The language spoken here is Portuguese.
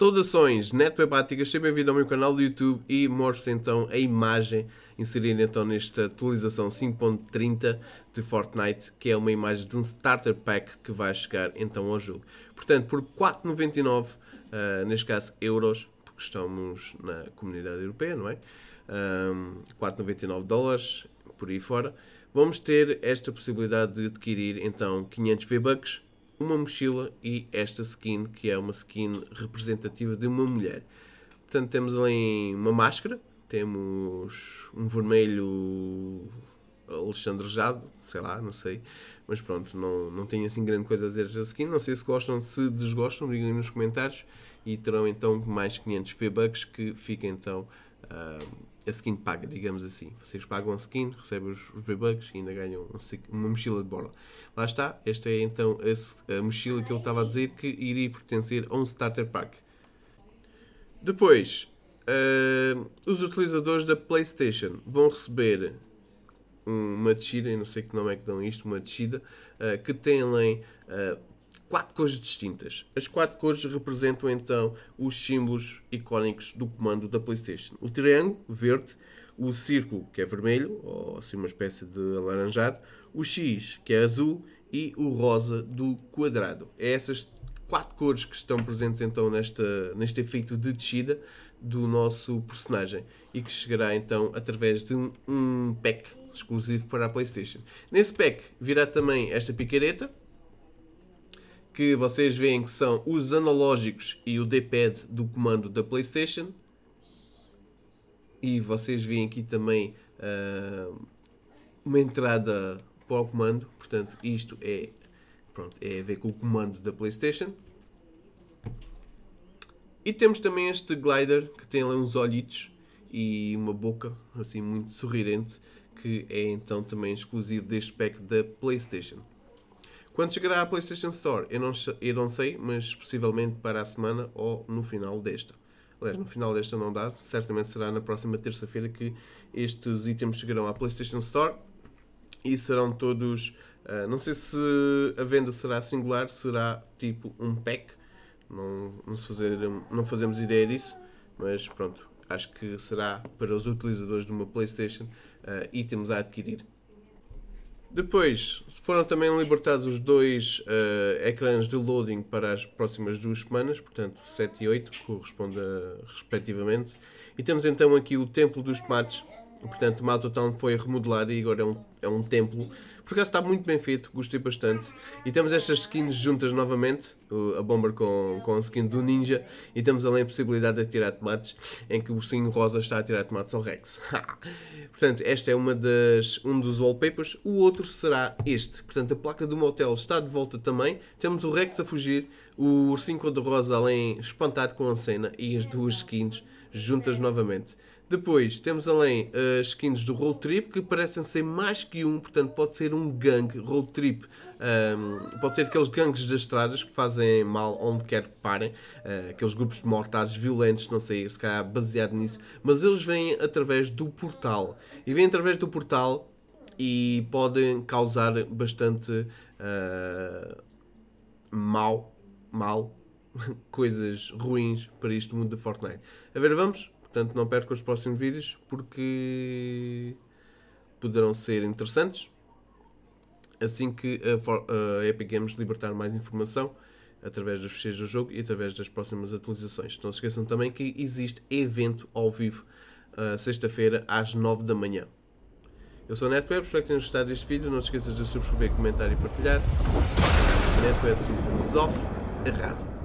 Saudações netwebáticas, seja bem-vindo ao meu canal do YouTube e mostro então a imagem inserida então nesta atualização 5.30 de Fortnite, que é uma imagem de um starter pack que vai chegar então ao jogo. Portanto, por 4.99, uh, ah, neste caso euros, porque estamos na comunidade europeia, não é? Um, 4.99 dólares, por aí fora, vamos ter esta possibilidade de adquirir então 500 V-Bucks, uma mochila e esta skin, que é uma skin representativa de uma mulher. Portanto, temos ali uma máscara, temos um vermelho alexandrejado, sei lá, não sei. Mas pronto, não, não tenho assim grande coisa a dizer da skin. Não sei se gostam, se desgostam, digam aí nos comentários. E terão então mais 500 V-Bucks que fica então... Uh, a skin paga, digamos assim. Vocês pagam a skin, recebem os V-Bucks e ainda ganham uma mochila de borda. Lá está, esta é então a, a mochila que eu estava a dizer que iria pertencer a um starter pack. Depois, uh, os utilizadores da PlayStation vão receber uma descida, eu não sei que nome é que dão isto, uma descida, uh, que tem além uh, eh, quatro cores distintas. As quatro cores representam então os símbolos icónicos do comando da PlayStation. O triângulo verde, o círculo que é vermelho, ou assim uma espécie de alaranjado, o X que é azul e o rosa do quadrado. É essas quatro cores que estão presentes então nesta, neste efeito de descida do nosso personagem e que chegará então através de um, um pack exclusivo para a PlayStation. Nesse pack virá também esta picareta que vocês veem que são os analógicos e o D-pad do comando da PlayStation. E vocês veem aqui também uh, uma entrada para o comando, portanto, isto é, pronto, é a ver com o comando da PlayStation. E temos também este glider que tem ali uns olhitos e uma boca assim muito sorridente, que é então também exclusivo deste pack da PlayStation. Quando chegará à PlayStation Store? Eu não, eu não sei, mas possivelmente para a semana ou no final desta. Aliás, no final desta não dá, certamente será na próxima terça-feira que estes itens chegarão à PlayStation Store e serão todos. Uh, não sei se a venda será singular, será tipo um pack. Não, não, fazer, não fazemos ideia disso, mas pronto, acho que será para os utilizadores de uma PlayStation uh, itens a adquirir. Depois foram também libertados os dois uh, ecrãs de loading para as próximas duas semanas, portanto 7 e 8, que correspondem respectivamente. E temos então aqui o Templo dos Tomates, Portanto, Town foi remodelado e agora é um, é um templo. Por acaso está muito bem feito, gostei bastante. E temos estas skins juntas novamente, a Bomber com, com a skin do Ninja, e temos além a possibilidade de atirar tomates, em que o ursinho rosa está a atirar tomates ao Rex. Portanto, este é uma das, um dos wallpapers, o outro será este. Portanto, a placa do motel está de volta também, temos o Rex a fugir, o ursinho cor-de-rosa além espantado com a cena, e as duas skins juntas novamente. Depois temos além as eh, skins do Road Trip que parecem ser mais que um, portanto pode ser um gangue Road Trip. Um, pode ser aqueles gangues das estradas que fazem mal onde quer que parem, uh, aqueles grupos de mortais violentos, não sei, se calhar baseado nisso, mas eles vêm através do portal. E vêm através do portal e podem causar bastante uh, mal, mal, coisas ruins para este mundo da Fortnite. A ver, vamos? Portanto, não percam os próximos vídeos porque poderão ser interessantes. Assim que a, a Epic Games libertar mais informação através dos fecheiros do jogo e através das próximas atualizações. Não se esqueçam também que existe evento ao vivo uh, sexta-feira às 9 da manhã. Eu sou o NetWeb, espero que tenham gostado deste vídeo. Não se esqueças de subscrever, comentar e partilhar. NetWeb Systems é Off, arrasa!